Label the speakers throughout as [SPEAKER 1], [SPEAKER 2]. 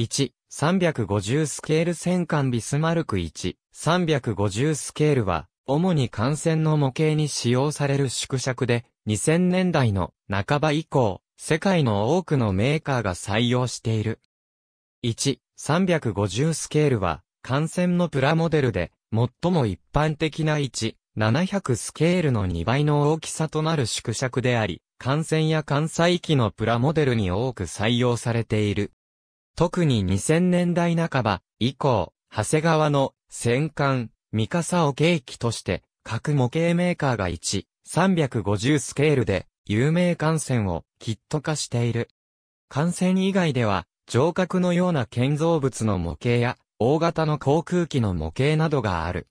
[SPEAKER 1] 1、350スケール戦艦ビスマルク1、350スケールは、主に艦船の模型に使用される縮尺で、2000年代の半ば以降、世界の多くのメーカーが採用している。1、350スケールは、艦船のプラモデルで、最も一般的な1、700スケールの2倍の大きさとなる縮尺であり、艦船や艦載機のプラモデルに多く採用されている。特に2000年代半ば以降、長谷川の戦艦、三笠を契機として、各模型メーカーが1、350スケールで、有名艦船をキット化している。艦船以外では、城郭のような建造物の模型や、大型の航空機の模型などがある。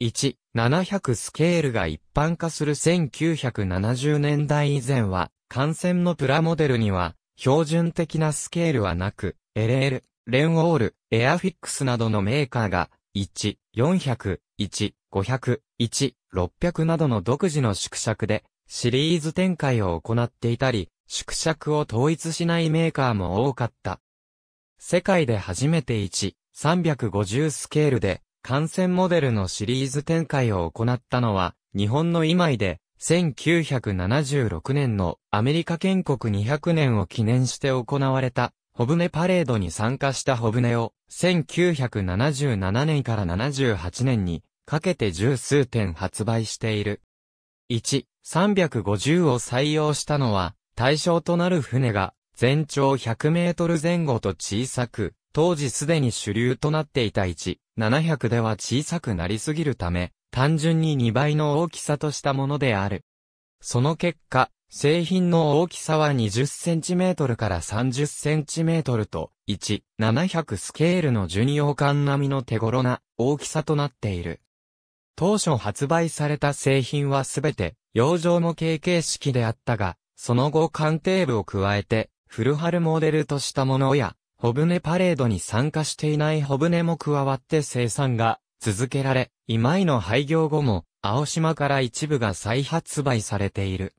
[SPEAKER 1] 1、700スケールが一般化する1970年代以前は、艦船のプラモデルには、標準的なスケールはなく、LL、レンオール、エアフィックスなどのメーカーが、1、400、1、500、1、600などの独自の縮尺で、シリーズ展開を行っていたり、縮尺を統一しないメーカーも多かった。世界で初めて1、350スケールで、感染モデルのシリーズ展開を行ったのは、日本の今井で、1976年のアメリカ建国200年を記念して行われた、ホブネパレードに参加したホブネを、1977年から78年に、かけて十数点発売している。1、350を採用したのは、対象となる船が、全長100メートル前後と小さく、当時すでに主流となっていた1、700では小さくなりすぎるため、単純に2倍の大きさとしたものである。その結果、製品の大きさは 20cm から 30cm と、1、700スケールの巡洋艦並みの手頃な大きさとなっている。当初発売された製品はすべて、洋上の型形式であったが、その後艦艇部を加えて、古春モデルとしたものや、ホブネパレードに参加していないホブネも加わって生産が続けられ、今井の廃業後も、青島から一部が再発売されている。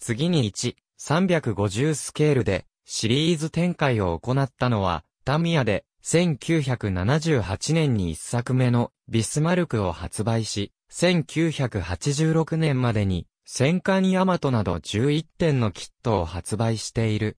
[SPEAKER 1] 次に1、350スケールで、シリーズ展開を行ったのは、タミヤで、1978年に一作目の、ビスマルクを発売し、1986年までに、戦艦ヤマトなど11点のキットを発売している。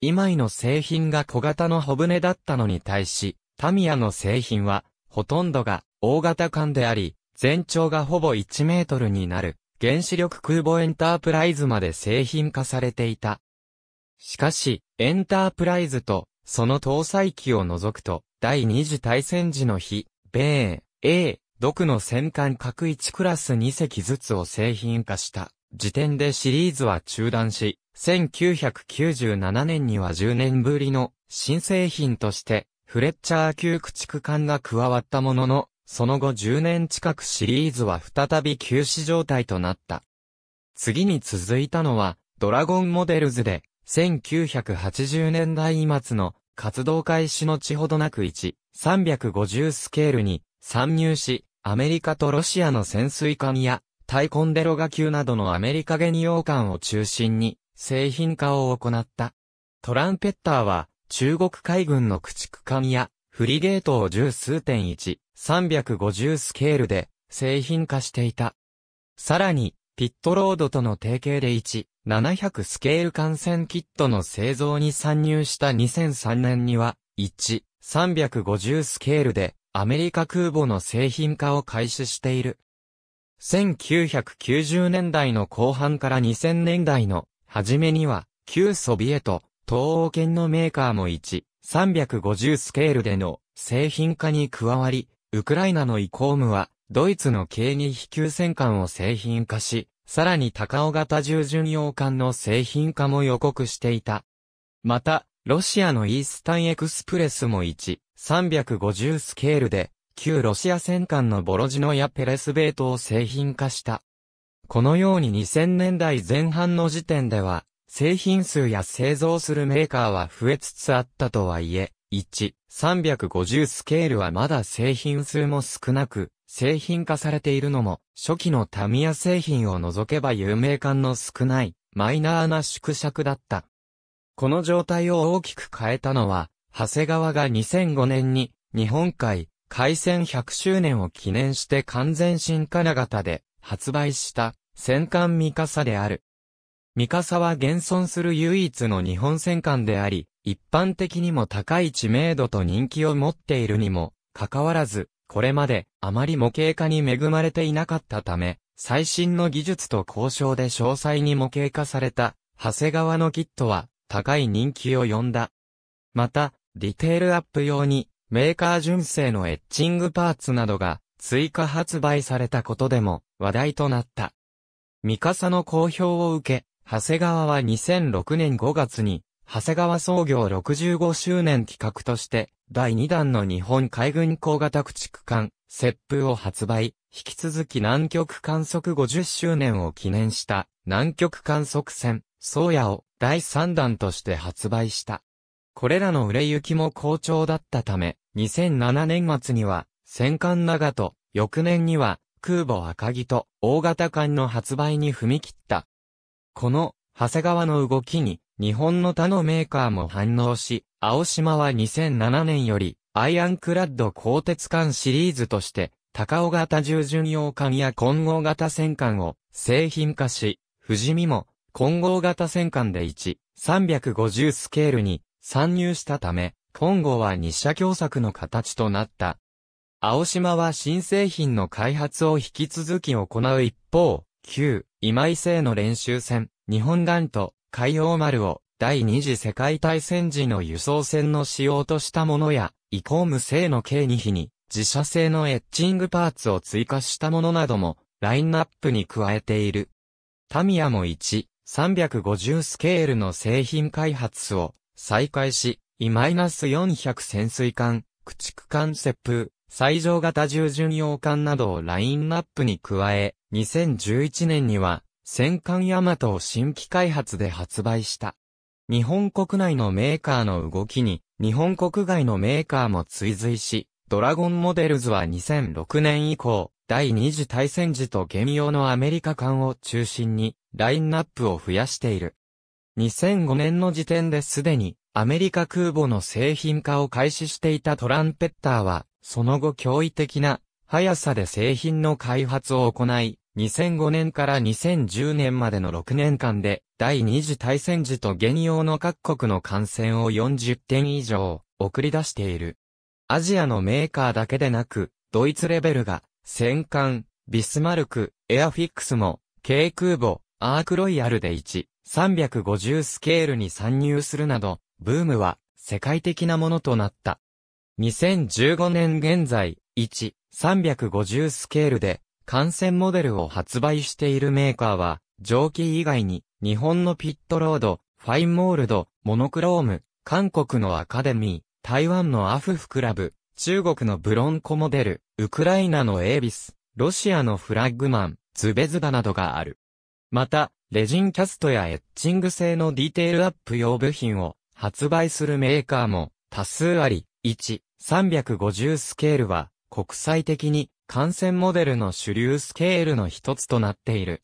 [SPEAKER 1] 今井の製品が小型の小舟だったのに対し、タミヤの製品はほとんどが大型艦であり、全長がほぼ1メートルになる原子力空母エンタープライズまで製品化されていた。しかし、エンタープライズとその搭載機を除くと、第二次大戦時の日、米、英、独の戦艦各1クラス2隻ずつを製品化した時点でシリーズは中断し、1997年には10年ぶりの新製品としてフレッチャー級駆逐艦が加わったものの、その後10年近くシリーズは再び休止状態となった。次に続いたのは、ドラゴンモデルズで、1980年代末の活動開始の地ほどなく1、350スケールに参入し、アメリカとロシアの潜水艦や、タイコンデロガ級などのアメリカゲニオ艦を中心に、製品化を行った。トランペッターは、中国海軍の駆逐艦やフリゲートを十数点三350スケールで製品化していた。さらに、ピットロードとの提携で一、700スケール艦船キットの製造に参入した2003年には、三350スケールでアメリカ空母の製品化を開始している。1990年代の後半から2000年代の初めには、旧ソビエト、東欧圏のメーカーも1、350スケールでの製品化に加わり、ウクライナのイコームは、ドイツの軽2飛球戦艦を製品化し、さらに高尾型従巡洋艦の製品化も予告していた。また、ロシアのイースタンエクスプレスも1、350スケールで、旧ロシア戦艦のボロジノやペレスベートを製品化した。このように2000年代前半の時点では、製品数や製造するメーカーは増えつつあったとはいえ、1、350スケールはまだ製品数も少なく、製品化されているのも、初期のタミヤ製品を除けば有名感の少ない、マイナーな縮尺だった。この状態を大きく変えたのは、長谷川が2005年に、日本海、海戦100周年を記念して完全新金型で、発売した、戦艦ミカサである。三笠は現存する唯一の日本戦艦であり、一般的にも高い知名度と人気を持っているにも、かかわらず、これまであまり模型化に恵まれていなかったため、最新の技術と交渉で詳細に模型化された、長谷川のキットは、高い人気を呼んだ。また、ディテールアップ用に、メーカー純正のエッチングパーツなどが、追加発売されたことでも、話題となった。ミカサの好評を受け、長谷川は2006年5月に、長谷川創業65周年企画として、第2弾の日本海軍工型駆逐艦、接風を発売、引き続き南極観測50周年を記念した、南極観測船、宗谷を第3弾として発売した。これらの売れ行きも好調だったため、2007年末には、戦艦長と、翌年には、空母赤城と、大型艦の発売に踏み切った。この、長谷川の動きに、日本の他のメーカーも反応し、青島は2007年より、アイアンクラッド鋼鉄艦シリーズとして、高尾型従順用艦や混合型戦艦を製品化し、富士見も混合型戦艦で1、350スケールに参入したため、今後は日社共作の形となった。青島は新製品の開発を引き続き行う一方、9、今井製の練習船、日本艦と海洋丸を第二次世界大戦時の輸送船の仕様としたものや、イコーム製の計2比に自社製のエッチングパーツを追加したものなどもラインナップに加えている。タミヤも1、350スケールの製品開発を再開し、E-400 潜水艦、駆逐艦接風、最上型従巡洋艦などをラインナップに加え、2011年には、戦艦ヤマトを新規開発で発売した。日本国内のメーカーの動きに、日本国外のメーカーも追随し、ドラゴンモデルズは2006年以降、第二次大戦時と現用のアメリカ艦を中心に、ラインナップを増やしている。2005年の時点ですでに、アメリカ空母の製品化を開始していたトランペッターは、その後驚異的な速さで製品の開発を行い、2005年から2010年までの6年間で、第二次大戦時と現用の各国の艦船を40点以上、送り出している。アジアのメーカーだけでなく、ドイツレベルが、戦艦、ビスマルク、エアフィックスも、軽空母、アークロイヤルで1、350スケールに参入するなど、ブームは、世界的なものとなった。2015年現在、1、350スケールで、感染モデルを発売しているメーカーは、蒸気以外に、日本のピットロード、ファインモールド、モノクローム、韓国のアカデミー、台湾のアフフクラブ、中国のブロンコモデル、ウクライナのエイビス、ロシアのフラッグマン、ズベズバなどがある。また、レジンキャストやエッチング製のディテールアップ用部品を発売するメーカーも多数あり、1、350スケールは国際的に感染モデルの主流スケールの一つとなっている。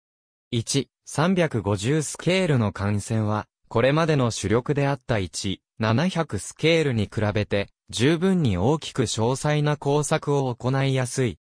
[SPEAKER 1] 1、350スケールの感染は、これまでの主力であった1、700スケールに比べて、十分に大きく詳細な工作を行いやすい。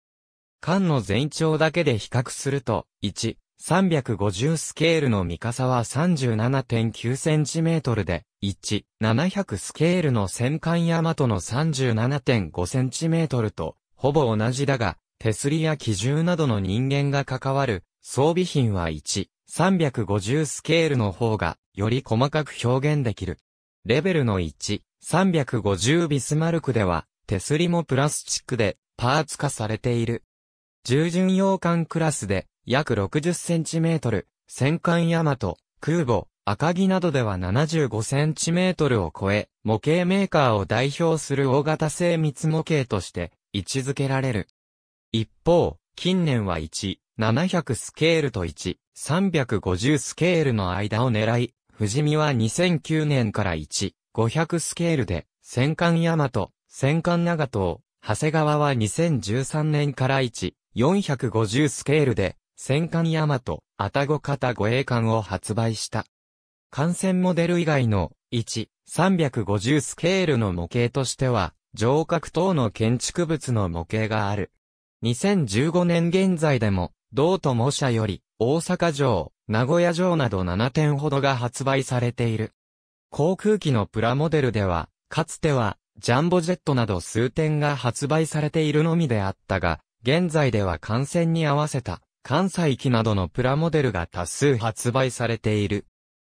[SPEAKER 1] 間の全長だけで比較すると、1、350スケールの三笠は 37.9cm で、1、700スケールの戦艦山との 37.5cm と、ほぼ同じだが、手すりや機銃などの人間が関わる装備品は1、350スケールの方がより細かく表現できる。レベルの1、350ビスマルクでは手すりもプラスチックでパーツ化されている。従順洋艦クラスで約 60cm、戦艦ヤマト、空母、赤城などでは 75cm を超え、模型メーカーを代表する大型精密模型として位置づけられる。一方、近年は1、700スケールと1、350スケールの間を狙い、富士見は2009年から1、500スケールで、戦艦大和、戦艦長東、長谷川は2013年から1、450スケールで、戦艦大和、たご型護衛艦を発売した。艦船モデル以外の1、350スケールの模型としては、城郭等の建築物の模型がある。2015年現在でも、同と模社より、大阪城、名古屋城など7点ほどが発売されている。航空機のプラモデルでは、かつては、ジャンボジェットなど数点が発売されているのみであったが、現在では感染に合わせた、関西機などのプラモデルが多数発売されている。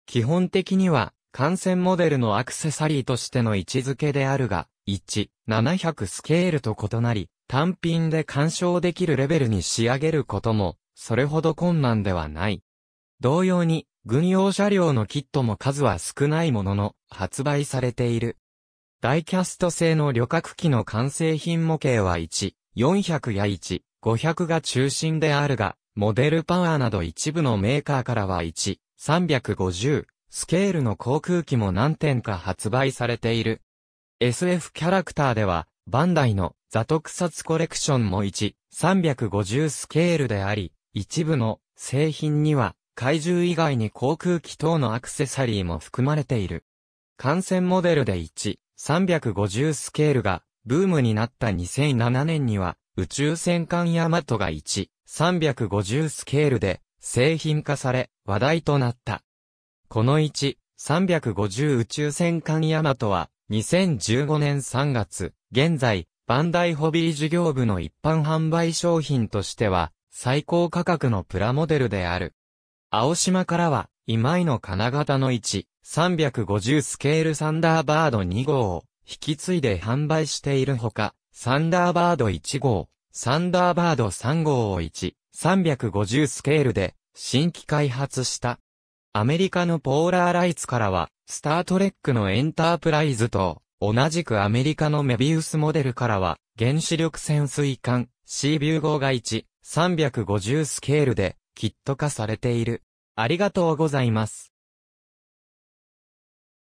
[SPEAKER 1] 基本的には、感染モデルのアクセサリーとしての位置づけであるが、1、700スケールと異なり、単品で鑑賞できるレベルに仕上げることも、それほど困難ではない。同様に、軍用車両のキットも数は少ないものの、発売されている。ダイキャスト製の旅客機の完成品模型は1、400や1、500が中心であるが、モデルパワーなど一部のメーカーからは1、350、スケールの航空機も何点か発売されている。SF キャラクターでは、バンダイのザ特撮コレクションも1、350スケールであり、一部の製品には、怪獣以外に航空機等のアクセサリーも含まれている。感染モデルで1、350スケールが、ブームになった2007年には、宇宙戦艦ヤマトが1、350スケールで、製品化され、話題となった。この1、350宇宙戦艦ヤマトは、2015年3月、現在、バンダイホビー事業部の一般販売商品としては、最高価格のプラモデルである。青島からは、今井の金型の1、350スケールサンダーバード2号を引き継いで販売しているほか、サンダーバード1号、サンダーバード3号を1、350スケールで新規開発した。アメリカのポーラーライツからは、スタートレックのエンタープライズと、同じくアメリカのメビウスモデルからは、原子力潜水艦 C ビュー号が1、350スケールで、キット化されている。ありがとうございます。